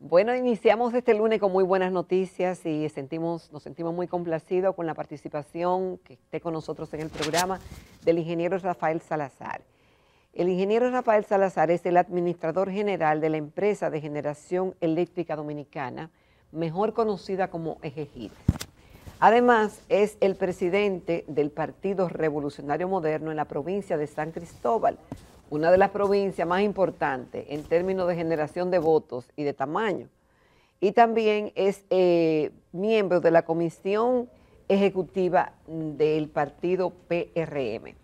Bueno, iniciamos este lunes con muy buenas noticias y sentimos, nos sentimos muy complacidos con la participación que esté con nosotros en el programa del ingeniero Rafael Salazar. El ingeniero Rafael Salazar es el administrador general de la empresa de generación eléctrica dominicana, mejor conocida como EGEGIT. Además, es el presidente del Partido Revolucionario Moderno en la provincia de San Cristóbal, una de las provincias más importantes en términos de generación de votos y de tamaño. Y también es eh, miembro de la Comisión Ejecutiva del Partido PRM.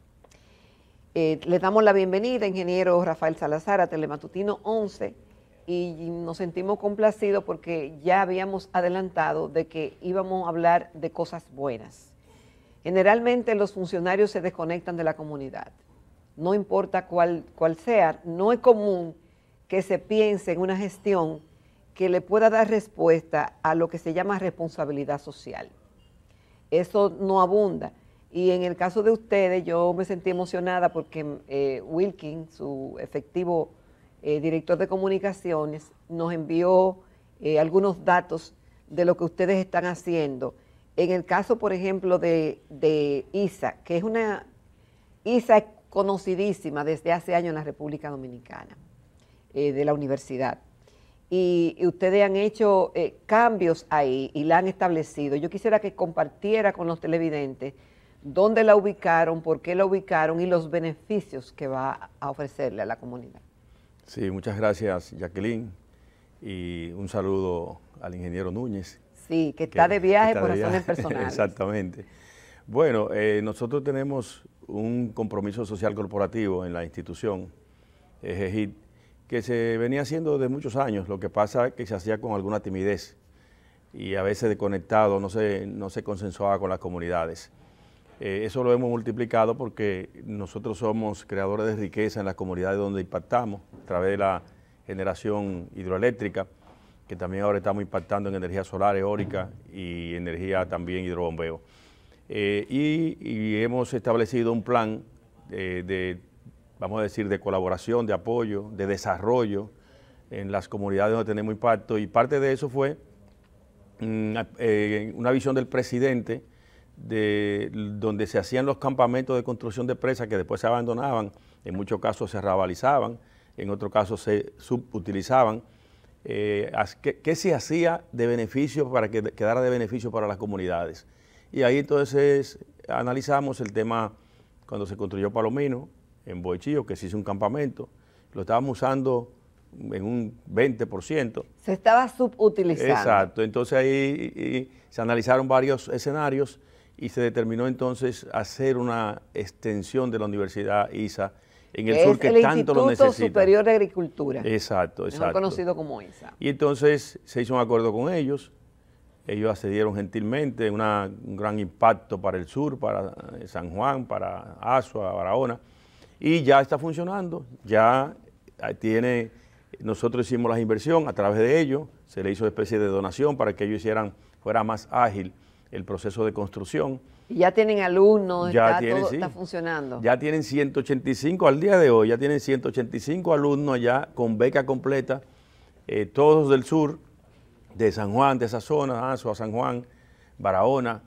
Eh, le les damos la bienvenida, ingeniero Rafael Salazar, a Telematutino 11, y nos sentimos complacidos porque ya habíamos adelantado de que íbamos a hablar de cosas buenas. Generalmente los funcionarios se desconectan de la comunidad no importa cuál, sea, no es común que se piense en una gestión que le pueda dar respuesta a lo que se llama responsabilidad social. Eso no abunda. Y en el caso de ustedes, yo me sentí emocionada porque eh, Wilkin, su efectivo eh, director de comunicaciones, nos envió eh, algunos datos de lo que ustedes están haciendo. En el caso, por ejemplo, de, ISA, que es una... ISA conocidísima desde hace años en la República Dominicana, eh, de la universidad. Y, ustedes han hecho eh, cambios ahí y la han establecido. Yo quisiera que compartiera con los televidentes dónde la ubicaron, por qué la ubicaron y los beneficios que va a ofrecerle a la comunidad. Sí, muchas gracias Jacqueline y un saludo al ingeniero Núñez. Sí, que está de viaje por razones personales. Exactamente. Bueno, eh, nosotros tenemos un compromiso social corporativo en la institución, EGIT, eh, que se venía haciendo desde muchos años, lo que pasa es que se hacía con alguna timidez y a veces desconectado, no se, no se consensuaba con las comunidades. Eh, eso lo hemos multiplicado porque nosotros somos creadores de riqueza en las comunidades donde impactamos, a través de la generación hidroeléctrica, que también ahora estamos impactando en energía solar, eólica y energía también hidrobombeo. Eh, y, hemos establecido un plan eh, de, vamos a decir, de colaboración, de apoyo, de desarrollo en las comunidades donde tenemos impacto y parte de eso fue mm, eh, una visión del presidente de donde se hacían los campamentos de construcción de presas que después se abandonaban, en muchos casos se rabalizaban, en otros casos se subutilizaban. ¿Qué se hacía de beneficio para que quedara de beneficio para las comunidades? Y ahí entonces analizamos el tema cuando se construyó Palomino, en Boichillo, que se hizo un campamento, lo estábamos usando en un 20%. Se estaba subutilizando. Exacto, entonces ahí se analizaron varios escenarios y se determinó entonces hacer una extensión de la Universidad ISA en el sur que tanto lo necesita. Instituto Superior de Agricultura. Exacto, exacto. Mejor conocido como ISA. Y entonces se hizo un acuerdo con ellos, ellos accedieron gentilmente, un gran impacto para el sur, para eh, San Juan, para Asua, Barahona, y ya está funcionando, ya tiene, nosotros hicimos la inversión a través de ellos, se le hizo especie de donación para que ellos hicieran, fuera más ágil el proceso de construcción. Y ya tienen alumnos, ya está, funcionando. Ya tienen 185 al día de hoy, ya tienen 185 alumnos allá con beca completa, eh, todos del sur, de San Juan, de esa zona, Anzo ah, a San Juan, Barahona.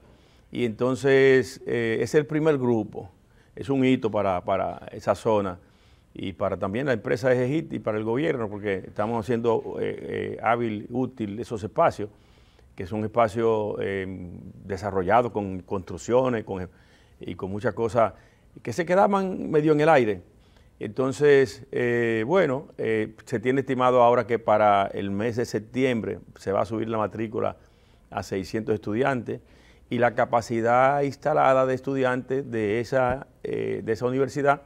Y entonces eh, es el primer grupo, es un hito para, esa zona y para también la empresa de Ejit y para el gobierno, porque estamos haciendo eh, eh, hábil, útil esos espacios, que es un espacio em, desarrollado con construcciones y con muchas cosas que se quedaban medio en el aire entonces, eh, bueno, eh, se tiene estimado ahora que para el mes de septiembre se va a subir la matrícula a 600 estudiantes y la capacidad instalada de estudiantes de esa, eh, de esa universidad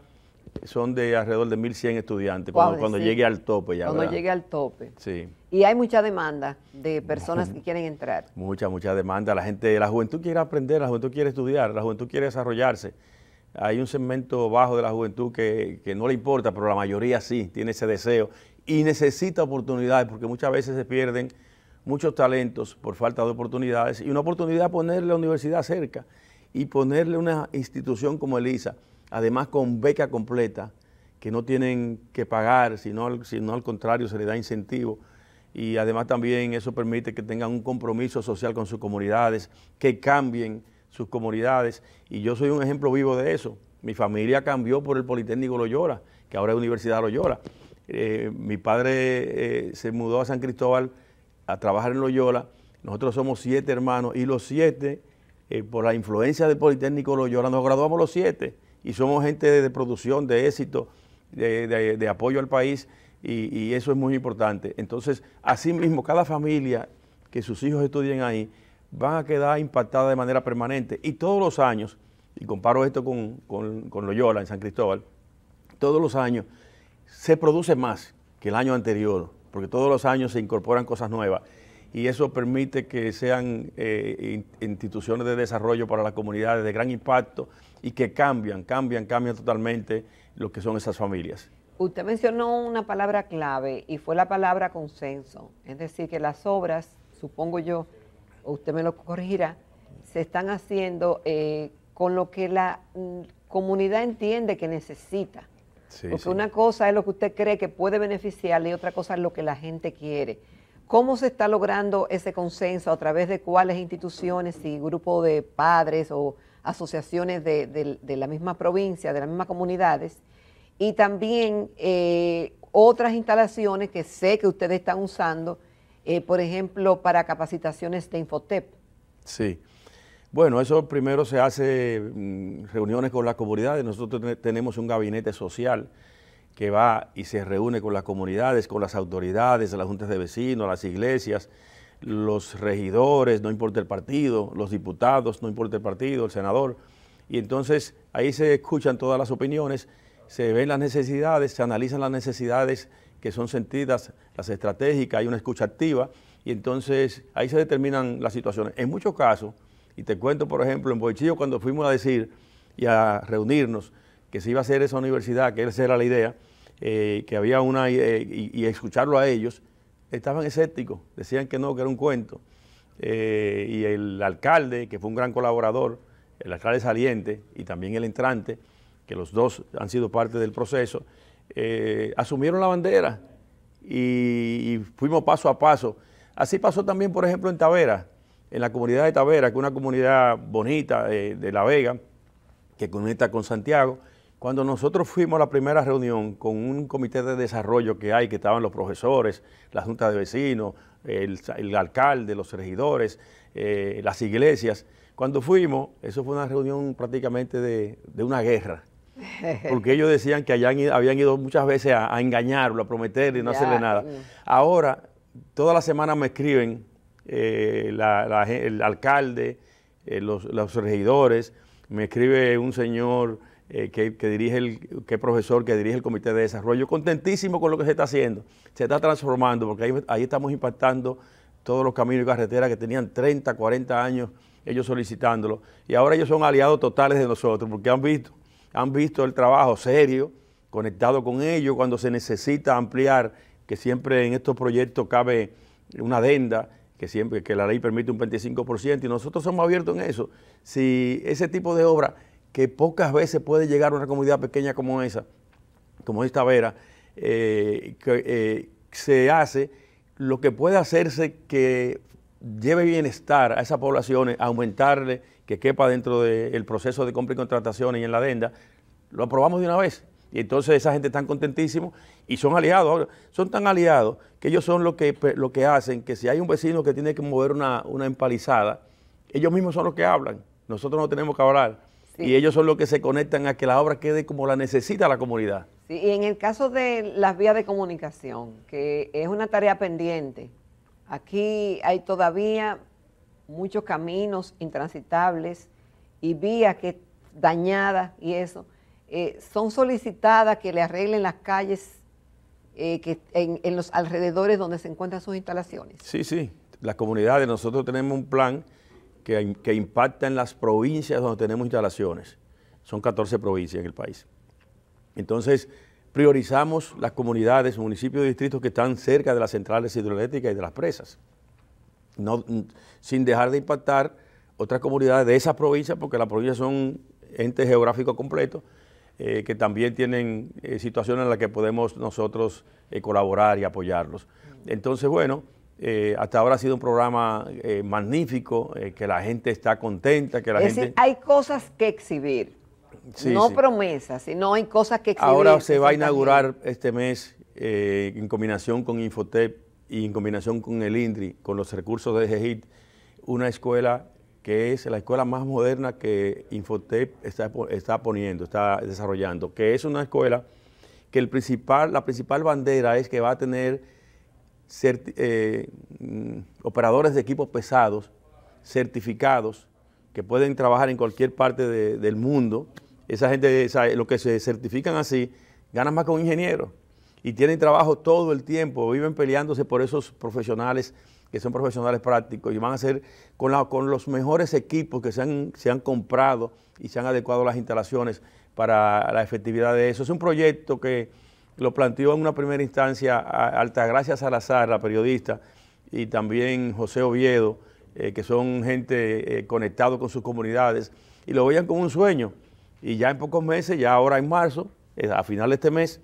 son de alrededor de 1.100 estudiantes cuando, llegue al tope ya. Cuando llegue al tope. Sí. Y hay mucha demanda de personas que quieren entrar. Mucha, mucha demanda. La gente, la juventud quiere aprender, la juventud quiere estudiar, la juventud quiere desarrollarse hay un segmento bajo de la juventud que, no le importa, pero la mayoría sí tiene ese deseo y necesita oportunidades porque muchas veces se pierden muchos talentos por falta de oportunidades y una oportunidad ponerle la universidad cerca y ponerle una institución como ELISA, además con beca completa, que no tienen que pagar, sino, sino al contrario se le da incentivo y además también eso permite que tengan un compromiso social con sus comunidades, que cambien sus comunidades. Y yo soy un ejemplo vivo de eso. Mi familia cambió por el Politécnico Loyola, que ahora es Universidad Loyola. Eh, mi padre eh, se mudó a San Cristóbal a trabajar en Loyola. Nosotros somos siete hermanos y los siete, eh, por la influencia del Politécnico Loyola, nos graduamos los siete y somos gente de, producción, de éxito, de, apoyo al país y, y eso es muy importante. Entonces, así mismo, cada familia que sus hijos estudien ahí, van a quedar impactadas de manera permanente. Y todos los años, y comparo esto con, Loyola en San Cristóbal, todos los años se produce más que el año anterior, porque todos los años se incorporan cosas nuevas y eso permite que sean eh, instituciones de desarrollo para las comunidades de gran impacto y que cambian, cambian, cambian totalmente lo que son esas familias. Usted mencionó una palabra clave y fue la palabra consenso, es decir, que las obras, supongo yo, usted me lo corregirá, se están haciendo eh, con lo que la mm, comunidad entiende que necesita. Porque una cosa es lo que usted cree que puede beneficiarle y otra cosa es lo que la gente quiere. ¿Cómo se está logrando ese consenso? ¿A través de cuáles instituciones y grupos de padres o asociaciones de, la misma provincia, de las mismas comunidades? Y también eh, otras instalaciones que sé que ustedes están usando eh, por ejemplo, para capacitaciones de Infotep? Sí. Bueno, eso primero se hace mm, reuniones con las comunidades. Nosotros tenemos un gabinete social que va y se reúne con las comunidades, con las autoridades, las juntas de vecinos, las iglesias, los regidores, no importa el partido, los diputados, no importa el partido, el senador. Y entonces ahí se escuchan todas las opiniones, se ven las necesidades, se analizan las necesidades que son sentidas, las estratégicas, hay una escucha activa y entonces ahí se determinan las situaciones. En muchos casos, y te cuento por ejemplo en Boichillo cuando fuimos a decir y a reunirnos que se iba a hacer esa universidad, que esa era la idea, eh, que había una eh, y, escucharlo a ellos, estaban escépticos, decían que no, que era un cuento. Eh, y el alcalde, que fue un gran colaborador, el alcalde saliente y también el entrante, que los dos han sido parte del proceso, eh, asumieron la bandera y, fuimos paso a paso. Así pasó también, por ejemplo, en Tavera, en la comunidad de Tavera, que es una comunidad bonita eh, de, La Vega, que conecta con Santiago. Cuando nosotros fuimos a la primera reunión con un comité de desarrollo que hay, que estaban los profesores, la junta de vecinos, el, alcalde, los regidores, eh, las iglesias, cuando fuimos, eso fue una reunión prácticamente de una guerra Porque ellos decían que habían ido muchas veces a, engañarlo, a prometerle y no hacerle nada. Mm. Ahora, todas las semanas me escriben eh, el alcalde, eh, los, regidores, me escribe un señor eh, que, dirige el, que es profesor, que dirige el Comité de Desarrollo, contentísimo con lo que se está haciendo. Se está transformando, porque ahí, ahí estamos impactando todos los caminos y carreteras que tenían 30, 40 años ellos solicitándolo. Y ahora ellos son aliados totales de nosotros, porque han visto han visto el trabajo serio, conectado con ello, cuando se necesita ampliar, que siempre en estos proyectos cabe una adenda, que siempre que la ley permite un 25%, y nosotros somos abiertos en eso. Si ese tipo de obra, que pocas veces puede llegar a una comunidad pequeña como esa, como esta Vera, eh, eh, se hace, lo que puede hacerse que lleve bienestar a esas poblaciones, aumentarle, que quepa dentro del proceso de compra y contratación y en la adenda, lo aprobamos de una vez. Y entonces esa gente está contentísima y son aliados. son tan aliados que ellos son los que, lo que hacen que si hay un vecino que tiene que mover una, empalizada, ellos mismos son los que hablan. Nosotros no tenemos que hablar. Y ellos son los que se conectan a que la obra quede como la necesita la comunidad. y en el caso de las vías de comunicación, que es una tarea pendiente, aquí hay todavía muchos caminos intransitables y vías que dañadas y eso. Eh, son solicitadas que le arreglen las calles eh, en, los alrededores donde se encuentran sus instalaciones. Sí, sí, las comunidades, nosotros tenemos un plan que, impacta en las provincias donde tenemos instalaciones. Son 14 provincias en el país. Entonces, priorizamos las comunidades, municipios y distritos que están cerca de las centrales hidroeléctricas y de las presas, no, sin dejar de impactar otras comunidades de esas provincias, porque las provincias son entes geográficos completos, eh, que también tienen eh, situaciones en las que podemos nosotros eh, colaborar y apoyarlos. Entonces, bueno, hasta ahora ha sido un programa magnífico, que la gente está contenta, que la es Decir, hay cosas que exhibir, no promesas, sino hay cosas que exhibir. Ahora se va a inaugurar este mes, en combinación con Infotep y en combinación con el INDRI, con los recursos de GEGIT, una escuela que es la escuela más moderna que Infotep está, poniendo, está desarrollando, que es una escuela que el principal, la principal bandera es que va a tener eh, mm, operadores de equipos pesados certificados que pueden trabajar en cualquier parte del mundo. Esa gente, lo que se certifican así, ganan más que un ingeniero y tienen trabajo todo el tiempo, viven peleándose por esos profesionales que son profesionales prácticos y van a ser con, los mejores equipos que se han, comprado y se han adecuado las instalaciones para la efectividad de eso. Es un proyecto que lo planteó en una primera instancia Altagracia Salazar, la periodista, y también José Oviedo, eh, que son gente eh, conectado con sus comunidades, y lo veían como un sueño. Y ya en pocos meses, ya ahora en marzo, eh, a final de este mes,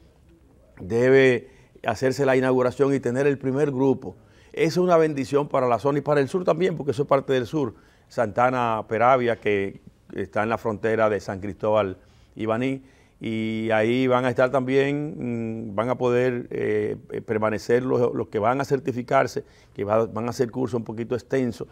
debe hacerse la inauguración y tener el primer grupo es una bendición para la zona y para el sur también, porque eso es parte del sur. Santana Peravia, que está en la frontera de San Cristóbal Ibaní y ahí van a estar también, mm, van a poder eh, permanecer los, los, que van a certificarse, que van a hacer curso un poquito extenso,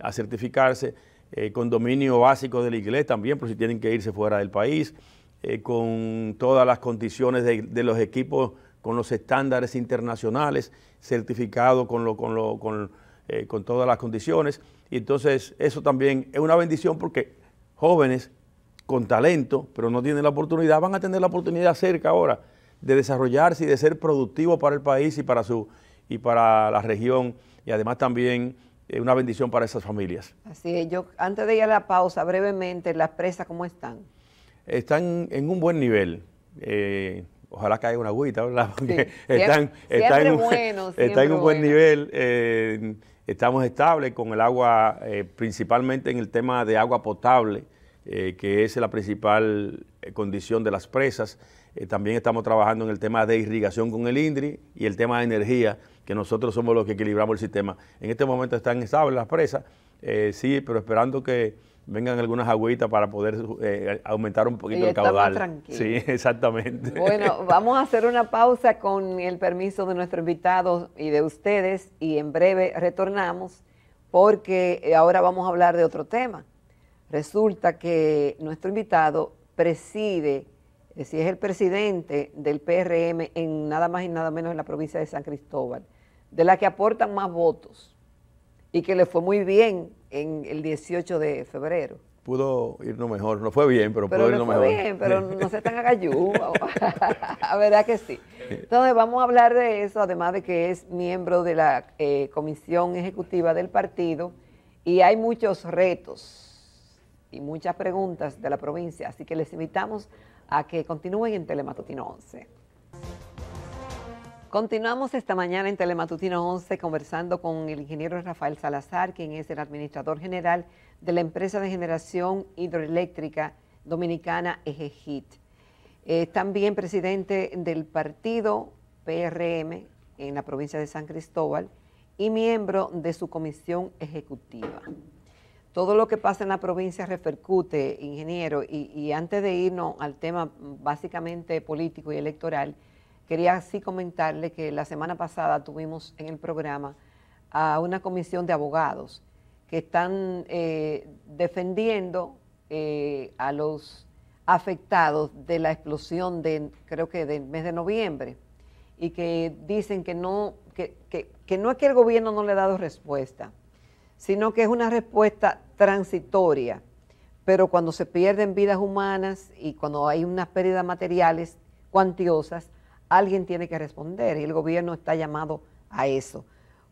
a certificarse, eh, con dominio básico del inglés también, por si tienen que irse fuera del país, eh, con todas las condiciones de los equipos con los estándares internacionales, certificado con, lo, con, lo, eh, con, todas las condiciones. Y entonces eso también es una bendición porque jóvenes con talento, pero no tienen la oportunidad, van a tener la oportunidad cerca ahora de desarrollarse y de ser productivos para el país y para, su, y para la región y además también es eh, una bendición para esas familias. Así es, yo antes de ir a la pausa, brevemente, las presas, ¿cómo están? Están en un buen nivel. Eh, ojalá caiga una agüita, ¿verdad? Porque están, en, un, buen nivel. Eh, estamos estables con el agua, eh, principalmente en el tema de agua potable, eh, que es la principal condición de las presas. también estamos trabajando en el tema de irrigación con el INDRI y el tema de energía, que nosotros somos los que equilibramos el sistema. En este momento están estables las presas, sí, pero esperando que vengan algunas agüitas para poder eh, aumentar un poquito el caudal. Tranquilo. Sí, exactamente. Bueno, vamos a hacer una pausa con el permiso de nuestro invitado y de ustedes y en breve retornamos porque eh, ahora vamos a hablar de otro tema. Resulta que nuestro invitado preside, eh, si es el presidente del PRM en nada más y nada menos en la provincia de San Cristóbal, de la que aportan más votos y que le fue muy bien en el 18 de febrero. Pudo irnos mejor, no fue bien, pero, pudo no irnos fue bien, pero no se están agallú, la verdad que sí. Entonces vamos a hablar de eso, además de que es miembro de la eh, comisión ejecutiva del partido y hay muchos retos y muchas preguntas de la provincia, así que les invitamos a que continúen en Telematutino 11. Continuamos esta mañana en Telematutino 11 conversando con el ingeniero Rafael Salazar, quien es el administrador general de la empresa de generación hidroeléctrica dominicana EGEGIT. Es eh, también presidente del partido PRM en la provincia de San Cristóbal y miembro de su comisión ejecutiva. Todo lo que pasa en la provincia repercute, ingeniero, y antes de irnos al tema básicamente político y electoral, Quería así comentarle que la semana pasada tuvimos en el programa a una comisión de abogados que están eh, defendiendo eh, a los afectados de la explosión de, creo que del mes de noviembre, y que dicen que no, que no es que el gobierno no le ha dado respuesta, sino que es una respuesta transitoria, pero cuando se pierden vidas humanas y cuando hay unas pérdidas materiales cuantiosas, alguien tiene que responder y el gobierno está llamado a eso.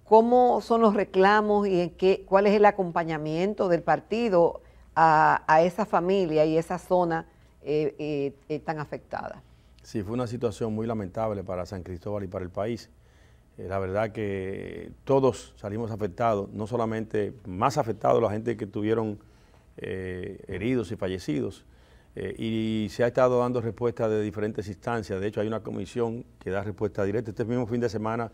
¿Cómo son los reclamos y en qué, cuál es el acompañamiento del partido a, esa familia y esa zona eh, eh, eh, tan afectada? Sí, fue una situación muy lamentable para San Cristóbal y para el país. la verdad que todos salimos afectados, no solamente más afectados la gente que tuvieron heridos y fallecidos, eh, y se ha estado dando respuesta de diferentes instancias. De hecho, hay una comisión que da respuesta directa. Este mismo fin de semana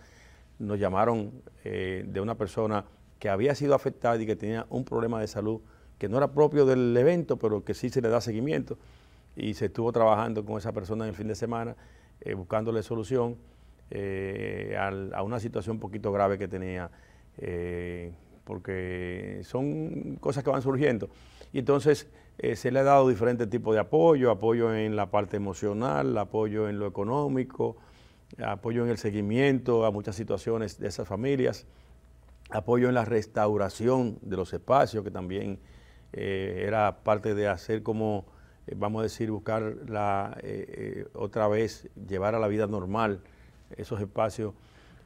nos llamaron eh, de una persona que había sido afectada y que tenía un problema de salud que no era propio del evento, pero que sí se le da seguimiento. Y se estuvo trabajando con esa persona en el fin de semana, eh, buscándole solución a, a, una situación un poquito grave que tenía porque son cosas que van surgiendo. Y entonces eh, se le ha dado diferentes tipos de apoyo, apoyo en la parte emocional, apoyo en lo económico, apoyo en el seguimiento a muchas situaciones de esas familias, apoyo en la restauración de los espacios, que también eh, era parte de hacer como, eh, vamos a decir, buscar la, otra vez, llevar a la vida normal esos espacios,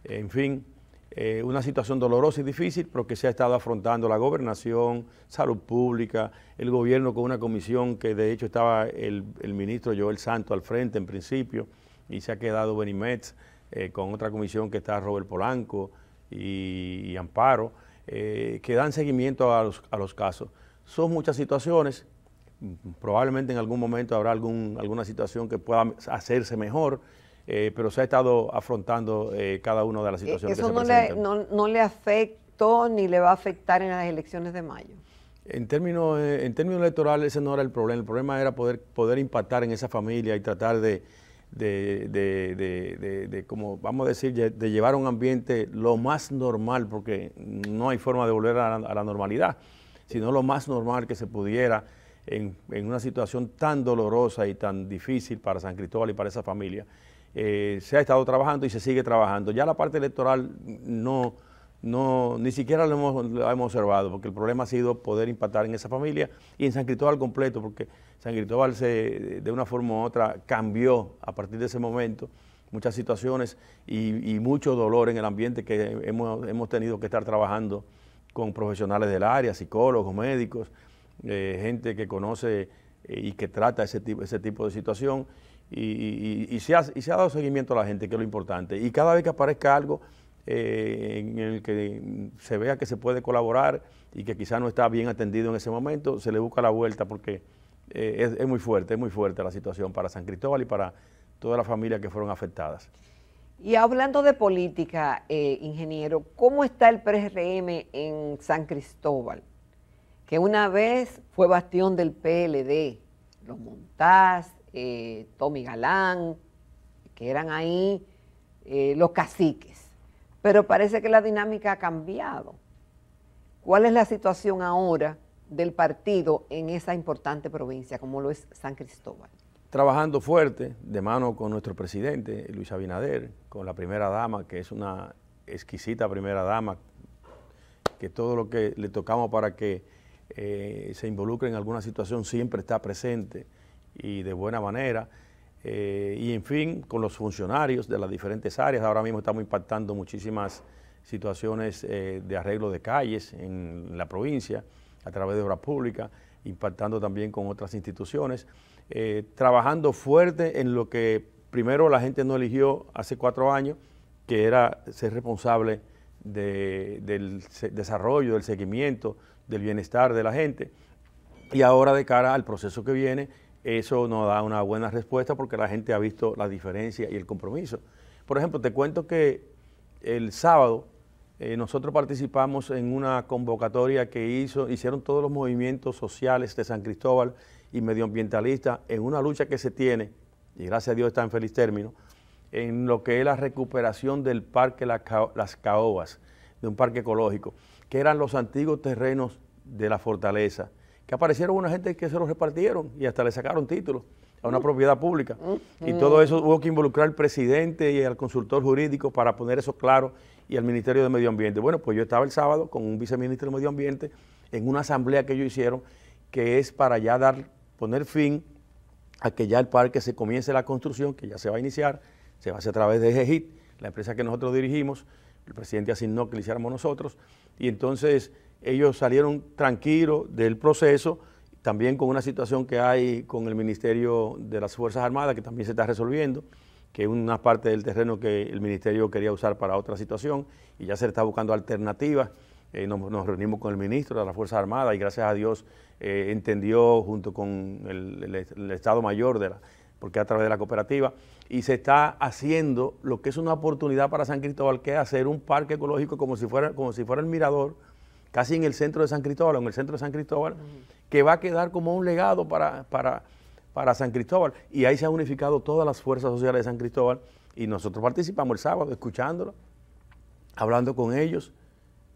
en fin eh, una situación dolorosa y difícil, pero que se ha estado afrontando la gobernación, salud pública, el gobierno con una comisión que de hecho estaba el, ministro Joel Santo al frente en principio y se ha quedado Benimetz eh, con otra comisión que está Robert Polanco y, Amparo, eh, que dan seguimiento a los, a los casos. Son muchas situaciones, probablemente en algún momento habrá algún, alguna situación que pueda hacerse mejor eh, pero se ha estado afrontando eh, cada una de las e-, situaciones. que se no, presentan. le, no, le afectó ni le va a afectar en las elecciones de mayo? En eh, términos, electorales ese no era el problema, el problema era poder, impactar en esa familia y tratar de, de, como vamos a decir, de llevar un ambiente lo más normal, porque no hay forma de volver a la, normalidad, sino lo más normal que se pudiera en, una situación tan dolorosa y tan difícil para San Cristóbal y para esa familia. Eh, se ha estado trabajando y se sigue trabajando. Ya la parte electoral no, ni siquiera lo hemos, hemos observado, porque el problema ha sido poder impactar en esa familia y en San Cristóbal completo, porque San Cristóbal se, de una forma u otra cambió a partir de ese momento muchas situaciones y, mucho dolor en el ambiente que hemos, tenido que estar trabajando con profesionales del área, psicólogos, médicos, eh, gente que conoce eh, y que trata ese tipo, ese tipo de situación y, se ha, dado seguimiento a la gente, que es lo importante. Y cada vez que aparezca algo eh, en el que se vea que se puede colaborar y que quizá no está bien atendido en ese momento, se le busca la vuelta porque eh, es, muy fuerte, es muy fuerte la situación para San Cristóbal y para todas las familias que fueron afectadas. Y hablando de política, eh, ingeniero, ¿cómo está el PRM en San Cristóbal? Que una vez fue bastión del PLD, lo montaste eh, Tommy Galán, que eran ahí eh, los caciques. Pero parece que la dinámica ha cambiado. ¿Cuál es la situación ahora del partido en esa importante provincia como lo es San Cristóbal? Trabajando fuerte, de mano con nuestro presidente Luis Abinader, con la primera dama, que es una exquisita primera dama, que todo lo que le tocamos para que eh, se involucre en alguna situación siempre está presente y de buena manera. Eh, y en fin, con los funcionarios de las diferentes áreas. Ahora mismo estamos impactando muchísimas situaciones eh, de arreglo de calles en la provincia a través de obras pública, impactando también con otras instituciones, eh, trabajando fuerte en lo que primero la gente no eligió hace cuatro años, que era ser responsable del desarrollo, del seguimiento, del bienestar de la gente, y ahora de cara al proceso que viene, eso nos da una buena respuesta porque la gente ha visto la diferencia y el compromiso. Por ejemplo, te cuento que el sábado eh, nosotros participamos en una convocatoria que hizo, hicieron todos los movimientos sociales de San Cristóbal y medioambientalistas en una lucha que se tiene, y gracias a Dios está en feliz término, en lo que es la recuperación del parque Las Caobas, de un parque ecológico, que eran los antiguos terrenos de la fortaleza, que aparecieron una gente que se los repartieron y hasta le sacaron títulos a una mm. propiedad pública. Y mm. todo eso hubo que involucrar al presidente y al consultor jurídico para poner eso claro y al Ministerio de Medio Ambiente. Bueno, pues yo estaba el sábado con un viceministro de Medio Ambiente en una asamblea que ellos hicieron que es para ya dar, poner fin a que ya el parque se comience la construcción, que ya se va a iniciar, se va a hacer a través de EGIT, la empresa que nosotros dirigimos, el presidente asignó que lo hiciéramos nosotros, y entonces ellos salieron tranquilos del proceso, también con una situación que hay con el Ministerio de las Fuerzas Armadas, que también se está resolviendo, que es una parte del terreno que el Ministerio quería usar para otra situación y ya se está buscando alternativas. Eh, nos, reunimos con el ministro de las Fuerzas Armadas y gracias a Dios eh, entendió junto con el, Estado Mayor, de la, porque a través de la cooperativa, y se está haciendo lo que es una oportunidad para San Cristóbal, que es hacer un parque ecológico como si fuera, como si fuera el mirador, casi en el centro de San Cristóbal, en el centro de San Cristóbal, que va a quedar como un legado para, para, San Cristóbal. Y ahí se han unificado todas las fuerzas sociales de San Cristóbal y nosotros participamos el sábado escuchándolo, hablando con ellos,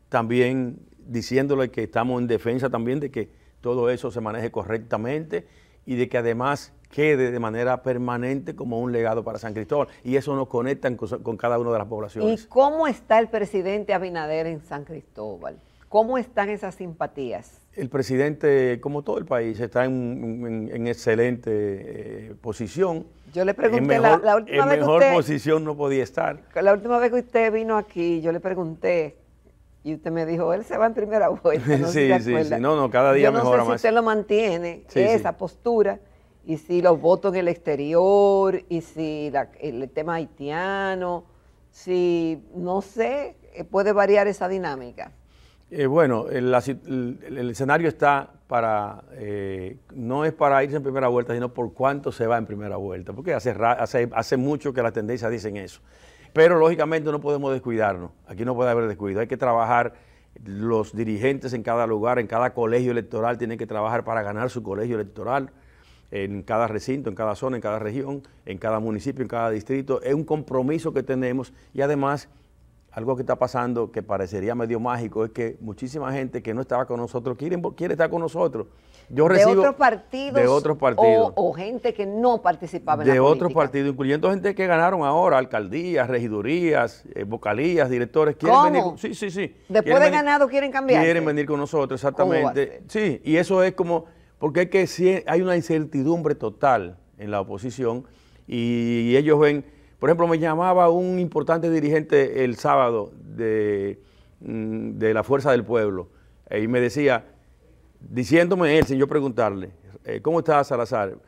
también diciéndole que estamos en defensa también de que todo eso se maneje correctamente y de que además quede de manera permanente como un legado para San Cristóbal. Y eso nos conecta con, con cada una de las poblaciones. ¿Y cómo está el presidente Abinader en San Cristóbal? ¿Cómo están esas simpatías? El presidente, como todo el país, está en, excelente eh, posición. Yo le pregunté la, última vez que usted... En mejor posición no podía estar. La última vez que usted vino aquí, yo le pregunté y usted me dijo, él se va en primera vuelta. sí, sí, sí. No, no, cada día Yo no sé si usted lo mantiene, esa postura, y si los votos en el exterior, y si el tema haitiano, si, no sé, eh, puede variar esa dinámica. Eh, bueno, el, escenario está para, eh, no es para irse en primera vuelta, sino por cuánto se va en primera vuelta, porque hace, hace mucho que las tendencias dicen eso. Pero lógicamente no podemos descuidarnos, aquí no puede haber descuido, hay que trabajar, los dirigentes en cada lugar, en cada colegio electoral tienen que trabajar para ganar su colegio electoral, en cada recinto, en cada zona, en cada región, en cada municipio, en cada distrito. Es un compromiso que tenemos y además algo que está pasando que parecería medio mágico es que muchísima gente que no estaba con nosotros quiere, quiere estar con nosotros. Yo recibo de otros partidos, de otros partidos o, gente que no participaba en de otro partido otros partidos, incluyendo gente que ganaron ahora, alcaldías, regidurías, eh, vocalías, directores. Quieren venir. sí, sí, sí. Después de ganado quieren cambiar. Quieren venir con nosotros, exactamente. Sí, y eso es como porque es que si hay una incertidumbre total en la oposición y ellos ven por ejemplo, me llamaba un importante dirigente el sábado de, mm, la Fuerza del Pueblo eh, y me decía, diciéndome él, sin yo preguntarle, eh, ¿cómo está Salazar?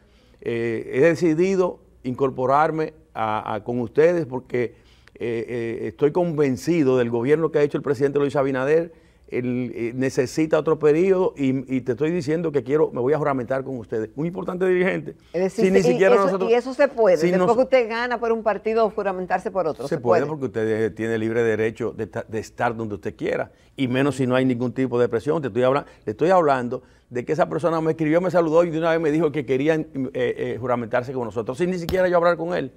Eh, he decidido incorporarme a, con ustedes porque estoy convencido del gobierno que ha hecho el presidente Luis Abinader eh, necesita otro periodo y, te estoy diciendo que quiero, me voy a juramentar con ustedes. Un importante dirigente. ni y, siquiera eso, eso se puede. Si que usted gana por un partido, juramentarse por otro. Se, puede, porque usted tiene libre derecho de, estar donde usted quiera. Y menos si no hay ningún tipo de presión. Te estoy hablando, le estoy hablando de que esa persona me escribió, me saludó y de una vez me dijo que querían eh, eh, juramentarse con nosotros, sin ni siquiera yo hablar con él.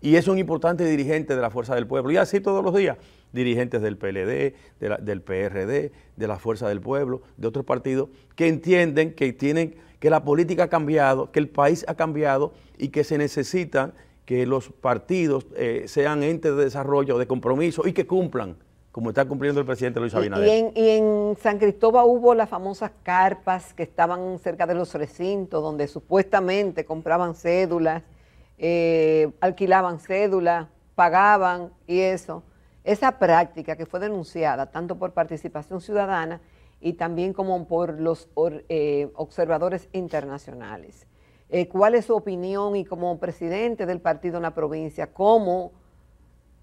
Y es un importante dirigente de la fuerza del pueblo. Y así todos los días dirigentes del PLD, del PRD, de la Fuerza del Pueblo, de otros partidos, que entienden que, tienen, que la política ha cambiado, que el país ha cambiado y que se necesita que los partidos eh, sean entes de desarrollo, de compromiso y que cumplan, como está cumpliendo el presidente Luis Abinader. Y en, y en San Cristóbal hubo las famosas carpas que estaban cerca de los recintos, donde supuestamente compraban cédulas, eh, alquilaban cédulas, pagaban y eso. Esa práctica que fue denunciada tanto por participación ciudadana y también como por los eh, observadores internacionales. Eh, ¿Cuál es su opinión y como presidente del partido en la provincia, cómo,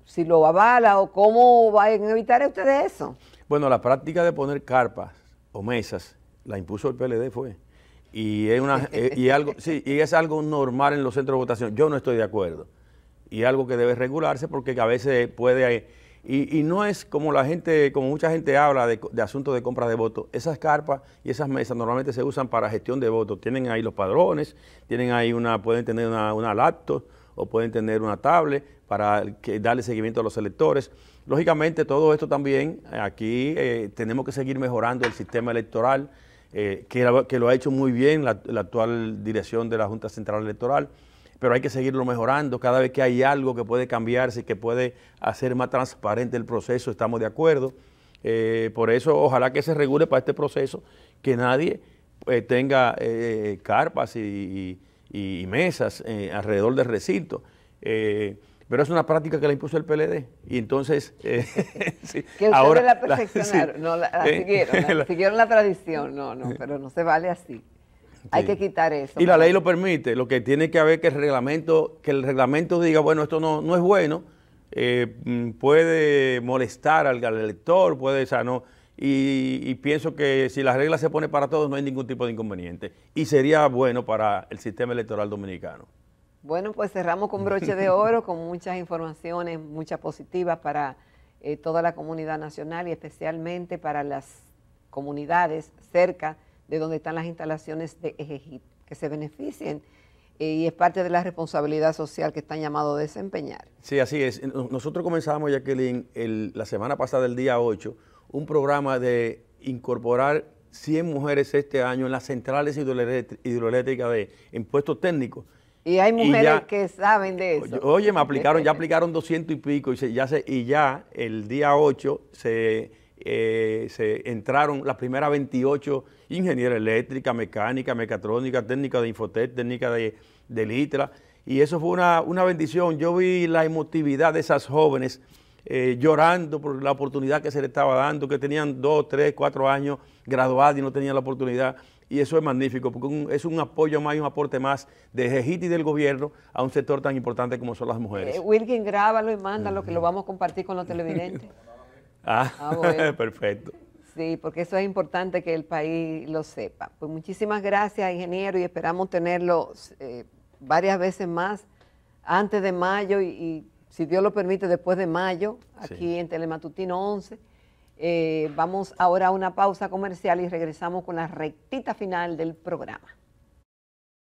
si lo avala o cómo va a evitar usted eso? Bueno, la práctica de poner carpas o mesas la impuso el PLD fue. Y es, una, eh, y algo, sí, y es algo normal en los centros de votación. Yo no estoy de acuerdo. Y algo que debe regularse porque a veces puede y, no es como la gente, como mucha gente habla de, asuntos de compra de votos. Esas carpas y esas mesas normalmente se usan para gestión de votos. Tienen ahí los padrones, tienen ahí una, pueden tener una, laptop o pueden tener una tablet para darle seguimiento a los electores. Lógicamente, todo esto también, eh, aquí eh, tenemos que seguir mejorando el sistema electoral, eh, que, lo ha hecho muy bien la actual dirección de la Junta Central Electoral pero hay que seguirlo mejorando. Cada vez que hay algo que puede cambiarse y que puede hacer más transparente el proceso, estamos de acuerdo. Eh, por eso, ojalá que se regule para este proceso que nadie eh, tenga eh, carpas y, mesas alrededor del recinto. pero es una práctica que le impuso el PLD. Y entonces. que ahora, la perfeccionaron, no, la, siguieron, la, siguieron la tradición, no, no, pero no se vale así. Hay que quitar eso. Y la ley lo permite. Lo que tiene que haber que el reglamento, que el reglamento diga, bueno, esto no, es bueno, eh, mm, puede molestar al, elector, puede, o no. Y, pienso que si la regla se pone para todos no hay ningún tipo de inconveniente y sería bueno para el sistema electoral dominicano. Bueno, pues cerramos con broche de oro, con muchas informaciones, muchas positivas para eh, toda la comunidad nacional y especialmente para las comunidades cerca de donde están las instalaciones de ejejit, que se beneficien eh, y es parte de la responsabilidad social que están llamados a desempeñar. Sí, así es. Nosotros comenzamos, Jacqueline, la semana pasada, el día 8, un programa de incorporar 100 mujeres este año en las centrales hidroeléctricas de, impuestos técnicos. Y hay mujeres que saben de eso. Oye, me aplicaron, ya aplicaron 200 y pico y, ya, y ya el día 8 se eh, se entraron las primeras 28 ingenieras eléctrica, mecánica, mecatrónicas, técnica de Infotec, técnicas de, Litra. Y eso fue una, bendición. Yo vi la emotividad de esas jóvenes eh, llorando por la oportunidad que se les estaba dando, que tenían dos, tres, cuatro años graduados y no tenían la oportunidad. Y eso es magnífico, porque es un apoyo más y un aporte más de Ejiti y del gobierno a un sector tan importante como son las mujeres. Eh, Wilkin, grábalo y mándalo, que lo vamos a compartir con los televidentes. Ah, ah perfecto. Sí, porque eso es importante que el país lo sepa. Pues muchísimas gracias, ingeniero, y esperamos tenerlo eh, varias veces más antes de mayo y, si Dios lo permite, después de mayo, aquí en Telematutino 11. Eh, vamos ahora a una pausa comercial y regresamos con la rectita final del programa.